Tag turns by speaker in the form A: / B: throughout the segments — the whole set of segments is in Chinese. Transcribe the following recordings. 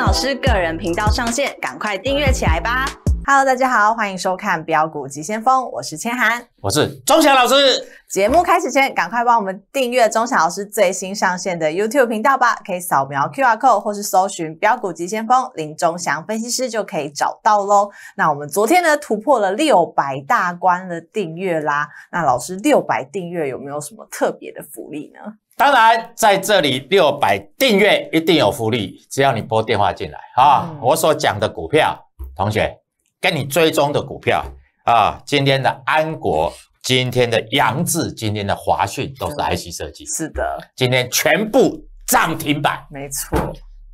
A: 老师个人频道上线，赶快订阅起来吧！Hello，大家好，欢迎收看《标股急先锋》，我是千涵，
B: 我是钟祥
A: 老师。节目开始前，赶快帮我们订阅钟祥老师最新上线的 YouTube 频道吧，可以扫描 QR code 或是搜寻“标股急先锋林钟祥分析师”就可以找到喽。那我们昨天呢突破了六百大关的订阅啦，那老师六百订阅有没有什么特别的福利呢？
B: 当然，在这里六百订阅一定有福利，只要你拨电话进来啊，我所讲的股票，同学。跟你追踪的股票啊，今天的安国、今天的扬智、今天的华讯都是 IC 设计。是的，今天全部涨停板。没错，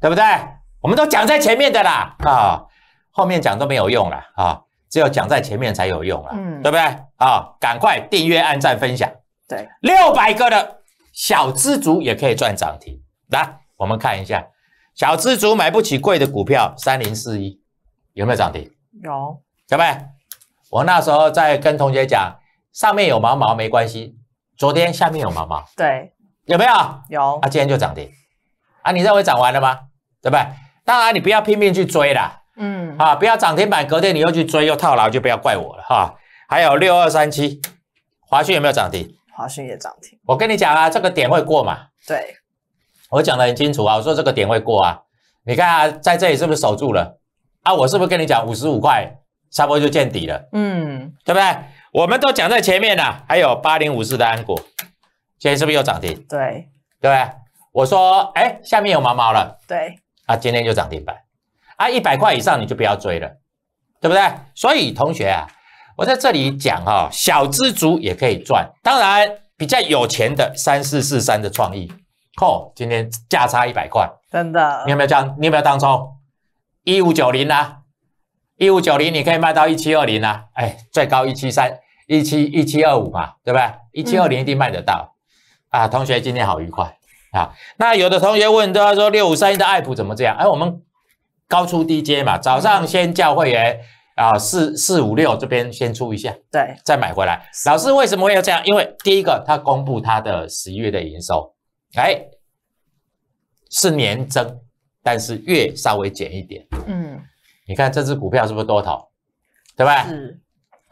B: 对不对？我们都讲在前面的啦，啊，后面讲都没有用了啊，只有讲在前面才有用嗯，对不对？啊，赶快订阅、按赞、分享。对，六百个的小知足也可以赚涨停。来，我们看一下，小知足买不起贵的股票，三零四一有没有涨停？有小贝，我那时候在跟同学讲，上面有毛毛没关系。昨天下面有毛毛，对，有没有？有。啊，今天就涨停，啊，你认为涨完了吗？对不对？当然你不要拼命去追啦，嗯，啊，不要涨停板，隔天你又去追又套牢，就不要怪我了哈。还有六二三七，华讯有没有涨停？
A: 华讯也涨停。
B: 我跟你讲啊，这个点会过嘛？对，我讲得很清楚啊，我说这个点会过啊，你看啊，在这里是不是守住了？啊，我是不是跟你讲五十五块不多就见底了？嗯，对不对？我们都讲在前面了，还有八零五四的安果，今天是不是又涨停？对，对不对？我说，哎，下面有毛毛了。对，啊，今天就涨停板啊，一百块以上你就不要追了，对不对？所以同学啊，我在这里讲哈，小资足也可以赚，当然比较有钱的三四四三的创意，嚯，今天价差一百块，真的？你有没有这样？你有没有当冲？一五九零啦，一五九零你可以卖到一七二零啦，哎，最高一七三一七一七二五嘛，对不对？一七二零一定卖得到啊，同学今天好愉快啊。那有的同学问，要说六五三一的爱普怎么这样？哎，我们高出低阶嘛，早上先叫会员啊，四四五六这边先出一下，对，再买回来。老师为什么会有这样？因为第一个他公布他的十一月的营收，哎，是年增。但是月稍微减一点，嗯，你看这只股票是不是多头，对吧？是，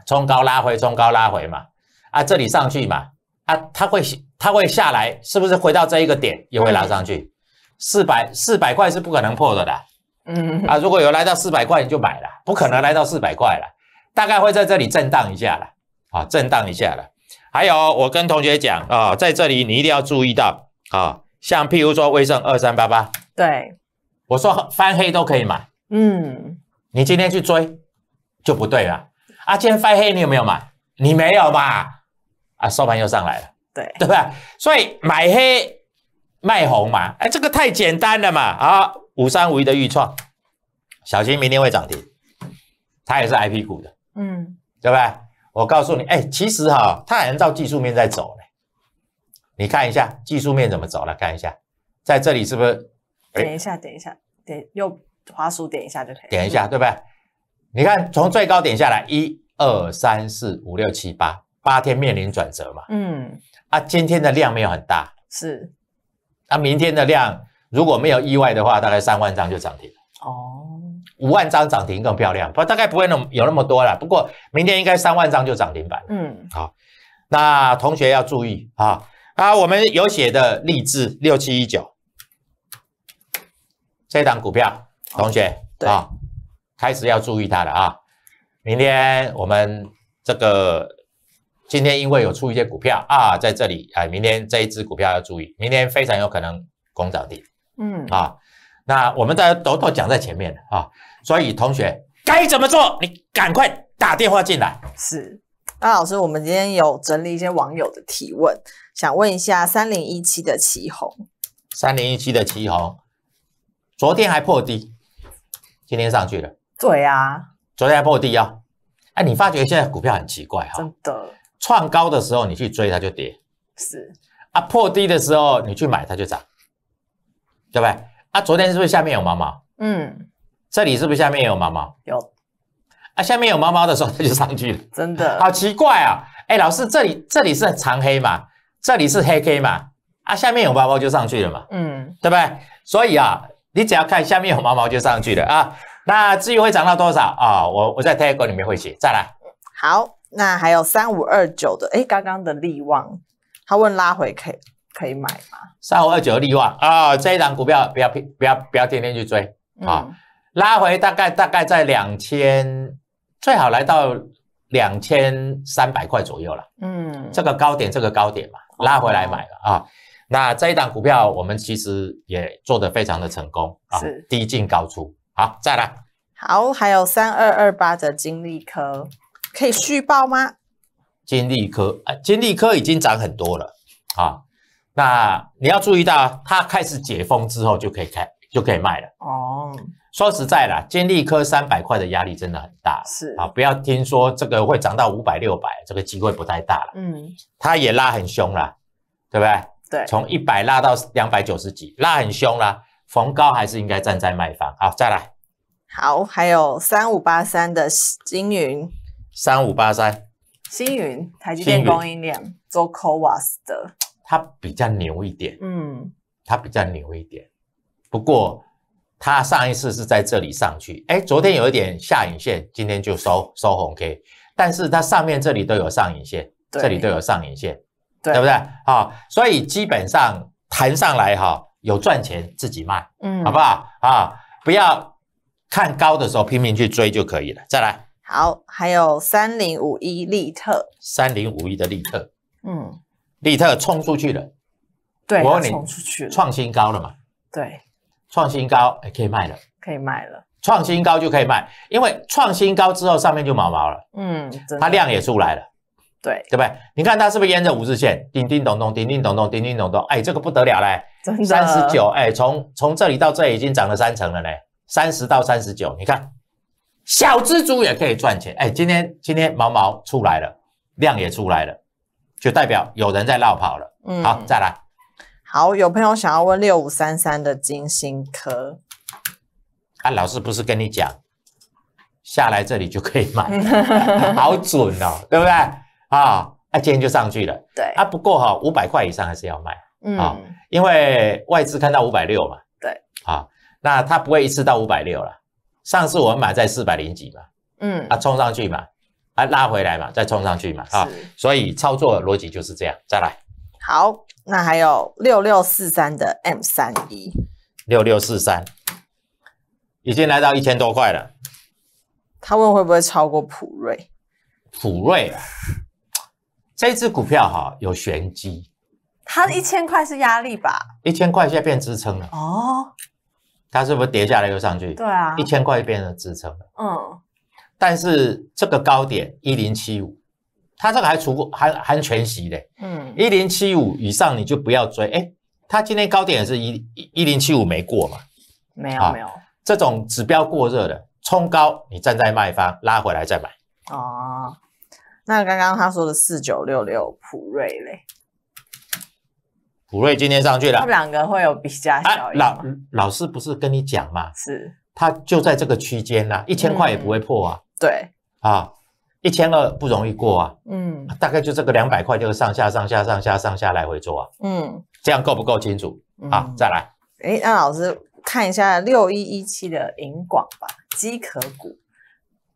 B: 冲高拉回，冲高拉回嘛，啊，这里上去嘛，啊，它会它会下来，是不是回到这一个点又会拉上去？四百四百块是不可能破的啦。嗯啊，如果有来到四百块你就买了，不可能来到四百块了，大概会在这里震荡一下了，啊，震荡一下了。还有我跟同学讲啊，在这里你一定要注意到啊，像譬如说威盛二三八八，对。我说翻黑都可以买，
A: 嗯，
B: 你今天去追就不对了。啊，今天翻黑你有没有买？你没有吧？啊，收盘又上来了，对对不对？所以买黑卖红嘛，哎，这个太简单了嘛。啊，五三五一的预创，小心明天会涨停，它也是 I P 股的，嗯，对不对？我告诉你，哎，其实哈，它还是照技术面在走呢。你看一下技术面怎么走的，看一下在这里是不是？点一
A: 下，点一下，点右滑鼠，点一下就可以。点
B: 一下，对不对？你看，从最高点下来，一二三四五六七八，八天面临转折嘛。嗯。啊，今天的量没有很大。是。那明天的量如果没有意外的话，大概三万张就涨停了。哦。五万张涨停更漂亮，不大概不会那么有那么多了。不过明天应该三万张就涨停板。嗯。好，那同学要注意啊啊！我们有写的励志六七一九。这档股票，同学啊，开始要注意它了啊！明天我们这个今天因为有出一些股票啊，在这里啊，明天这一只股票要注意，明天非常有可能攻早低，嗯啊，那我们大家都都讲在前面了啊，所以同学该怎么做？你赶快打电话进来。是，
A: 那老师，我们今天有整理一些网友的提问，想问一下三零一七的旗红，
B: 三零一七的旗红。昨天还破低，今天上去了。
A: 对啊，
B: 昨天还破低啊！哎，你发觉现在股票很奇怪哈？真的，创高的时候你去追它就跌，是啊，破低的时候你去买它就涨，对不对？啊，昨天是不是下面有毛毛？嗯，这里是不是下面有毛毛？有啊，下面有毛毛的时候 它就上去了，真的，好奇怪啊！哎，老师，这里这里是长黑嘛？这里是黑黑嘛？啊，下面有毛毛就上去了嘛？嗯，对不对？所以啊。你只要看下面有毛毛就上去了啊！那至于会涨到多少啊？我我在 Telegram 里面会写。再来，
A: 好，那还有三五二九的，哎，刚刚的利旺，他问拉回可以可以买吗？
B: 三五二九的利旺啊，这一档股票不要不要不要天天去追啊！拉回大概大概在两千，最好来到两千三百块左右了。嗯，这个高点这个高点嘛，拉回来买了啊。那这一档股票，我们其实也做得非常的成功啊，低进高出。好，再来。
A: 好，还有三二二八的金利科，
B: 可以续报吗？金利科，金利科已经涨很多了啊。那你要注意到，它开始解封之后就可以开，就可以卖了。哦。说实在啦，金利科三百块的压力真的很大。是啊，不要听说这个会涨到五百、六百，这个机会不太大了。嗯。它也拉很凶了，对不对？从一百拉到两百九十几，拉很凶啦，逢高还是应该站在卖方。好，再来。
A: 好，还有三五八三的星云。
B: 三五八三，
A: 星云，台积电供应链做
B: CoWAS 的，它比较牛一点。嗯，它比较牛一点。不过它上一次是在这里上去，哎，昨天有一点下影线，今天就收收红 K。但是它上面这里都有上影线，这里都有上影线。对不对？啊，所以基本上谈上来哈，有赚钱自己卖，嗯，好不好？啊，不要看高的时候拼命去追就可以了。再来，
A: 好，还有三零五一利特，
B: 三零五一的利特，嗯，利特冲出去了，对，我冲出去，创新高了嘛，对，创新高哎，可以卖了，
A: 可以卖了，
B: 创新高就可以卖，因为创新高之后上面就毛毛了，
A: 嗯，它量也
B: 出来了。对，对不对？你看它是不是沿着五日线，叮叮咚咚，叮叮咚咚，叮叮咚咚，哎，这个不得了嘞！三十九，哎，从从这里到这已经涨了三成了嘞，三十到三十九，你看，小蜘蛛也可以赚钱，哎，今天今天毛毛出来了，量也出来了，就代表有人在绕跑了。嗯，好，再来。
A: 好，有朋友想要问六五三三的金星科，
B: 啊，老师不是跟你讲，下来这里就可以买，好准哦，对不对？啊，那今天就上去了。对啊，不过哈，五百块以上还是要卖。嗯，因为外资看到五百六嘛。对啊，那它不会一次到五百六了。上次我们买在四百零几嘛。嗯，啊，冲上去嘛，啊，拉回来嘛，再冲上去嘛。啊，所以操作逻辑就是这样。再来。
A: 好，那还有六六四三的 M 三一。
B: 六六四三已经来到一千多块了。
A: 他问会不会超
B: 过普瑞？普瑞啊。这只股票哈有玄机，
A: 它一千块是压力吧？
B: 一千块现在变支撑了。
A: 哦，
B: 它是不是跌下来又上去？对啊，一千块变成支撑了。嗯，但是这个高点一零七五，它这个还除过还还全息嘞。嗯，一零七五以上你就不要追。哎，它今天高点是一一零七五没过嘛？没有没有，这种指标过热的冲高，你站在卖方拉回来再买。
A: 哦。那刚刚他说的四九六六普瑞嘞，
B: 普瑞今天上去了，他们
A: 两个会有比较小、老
B: 老师不是跟你讲嘛？是，它就在这个区间呐，一千块也不会破啊。对，啊，一千二不容易过啊。嗯，大概就这个两百块，就是上下上下上下上下来回做啊。嗯，这样够不够清楚？啊，再来。
A: 哎，那老师看一下六一一七的银广吧，鸡壳股。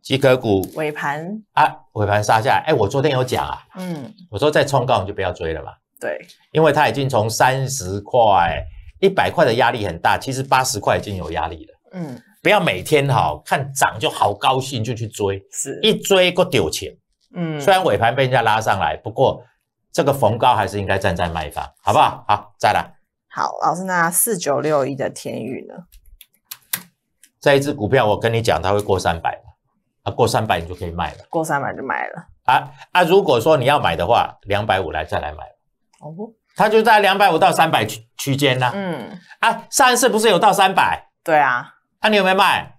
A: 几颗股尾盘
B: 啊，尾盘杀下来，哎，我昨天有讲啊，嗯，我说再冲高你就不要追了嘛，对，因为它已经从三十块、一百块的压力很大，其实八十块已经有压力了，嗯，不要每天哈看涨就好高兴就去追，是一追过丢钱，
A: 嗯，虽然尾
B: 盘被人家拉上来，不过这个逢高还是应该站在卖方，好不好？好，再来。
A: 好，老师那四九六一的天宇呢？
B: 这一只股票我跟你讲，它会过三百。过三百你就可以卖了，过三百就卖了啊啊！如果说你要买的话，两百五来再来买哦，它就在两百五到三百区区间呢。嗯，啊，上一次不是有到三百？对啊，啊，你有没有卖？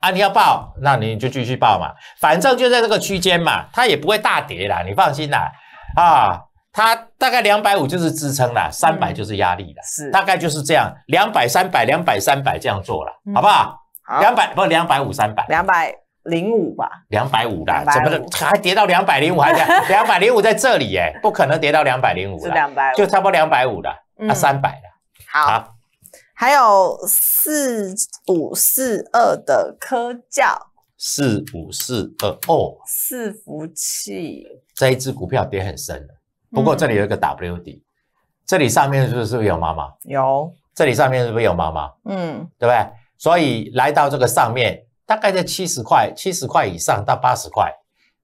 B: 啊，你要报，那你就继续报嘛，反正就在这个区间嘛，它也不会大跌啦，你放心啦。啊，它大概两百五就是支撑啦，三百就是压力啦。是大概就是这样，两百三百两百三百这样做了，好不好？两百不两百五三百两百。
A: 零五吧，
B: 两百五啦，怎么能还跌到两百零五？还 两百零五在这里哎，不可能跌到两百零五了，就差不多两百五的，啊，三百的。好，
A: 还有四五四二的科教，
B: 四五四二哦，
A: 四服器
B: 这一只股票跌很深不过这里有一个 W 底，这里上面是不是有妈妈？有，这里上面是不是有妈妈？嗯，对不对？所以来到这个上面。大概在七十块，七十块以上到八十块，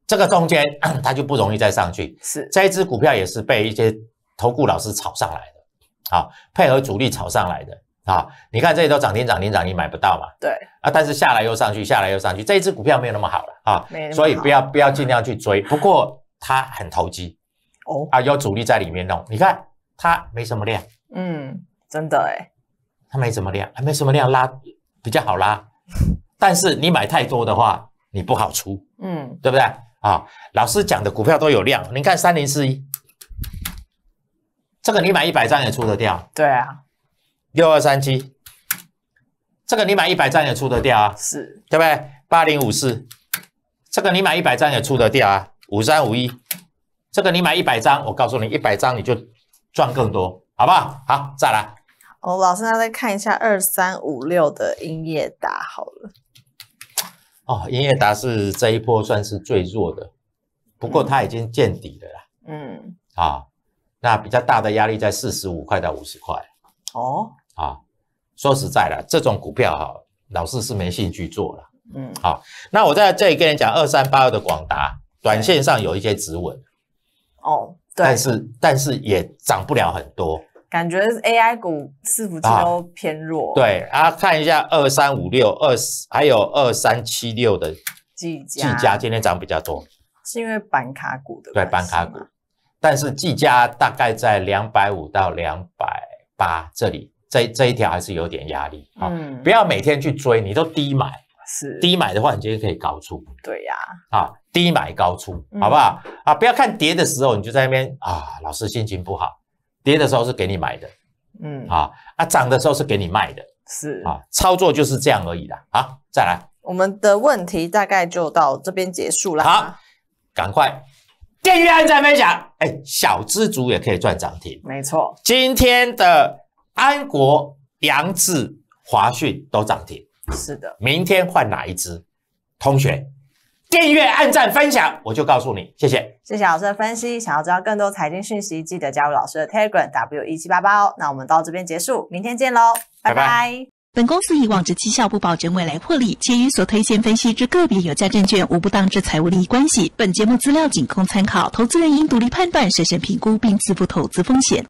B: 这个中间 它就不容易再上去。是这一只股票也是被一些投顾老师炒上来的，啊，配合主力炒上来的，啊，你看这里都涨停涨停涨停买不到嘛？对。啊，但是下来又上去，下来又上去，这一只股票没有那么好了啊，所以不要不要尽量去追。不过它很投机，哦，啊，有主力在里面弄。你看它没什么量，嗯，真的哎，它没什么量，还没什么量拉比较好拉。但是你买太多的话，你不好出，嗯，对不对？啊，老师讲的股票都有量，你看三零四一，这个你买一百张也出得掉，对啊。六二三七，这个你买一百张也出得掉啊，是，对不对？八零五四，这个你买一百张也出得掉啊。五三五一，这个你买一百张，我告诉你，一百张你就赚更多，好不好？好，再来。
A: 哦，老师，那再看一下二三五六的音乐达好了。
B: 哦，英业达是这一波算是最弱的，不过它已经见底了啦。嗯，啊，那比较大的压力在四十五块到五十块。哦，啊，说实在的，这种股票哈，老师是没兴趣做了。嗯，好，那我在这里跟你讲二三八二的广达，短线上有一些止稳。哦，对，但是但是也涨不了很多。
A: 感觉 A I 股不是都偏弱。对，
B: 啊，看一下二三五六、二十，还有二三七六的，嘉，技嘉今天涨比较多，
A: 是因为板卡股的。对，板
B: 卡股，但是技嘉大概在两百五到两百八这里，这这一条还是有点压力啊。嗯。不要每天去追，你都低买。
A: 是。低买
B: 的话，你今天可以高出。对呀。啊，低买高出，好不好？啊，不要看跌的时候，你就在那边啊，老师心情不好。跌的时候是给你买的，嗯，啊啊，涨的时候是给你卖的，是啊，操作就是这样而已的啊。再来，
A: 我们的问题大概就到这边结
B: 束了。好，赶快。电鱼安在分享。哎，小资族也可以赚涨停，没错。今天的安国、杨志、华讯都涨停，是的。明天换哪一只，同学？
A: 订阅、按赞、分享，
B: 我就告诉你。谢谢，
A: 谢谢老师的分析。想要知道更多财经讯息，记得加入老师的 Telegram W 一七八八哦。那我们到这边结束，明天见喽，拜拜。本公司以往之绩效不保证未来获利，且与所推荐分析之个别有价证券无不当之财务利益关系。本节目资料仅供参考，投资人应独立判断、审慎评估并自负投资风险。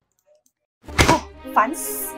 A: 哦，烦死。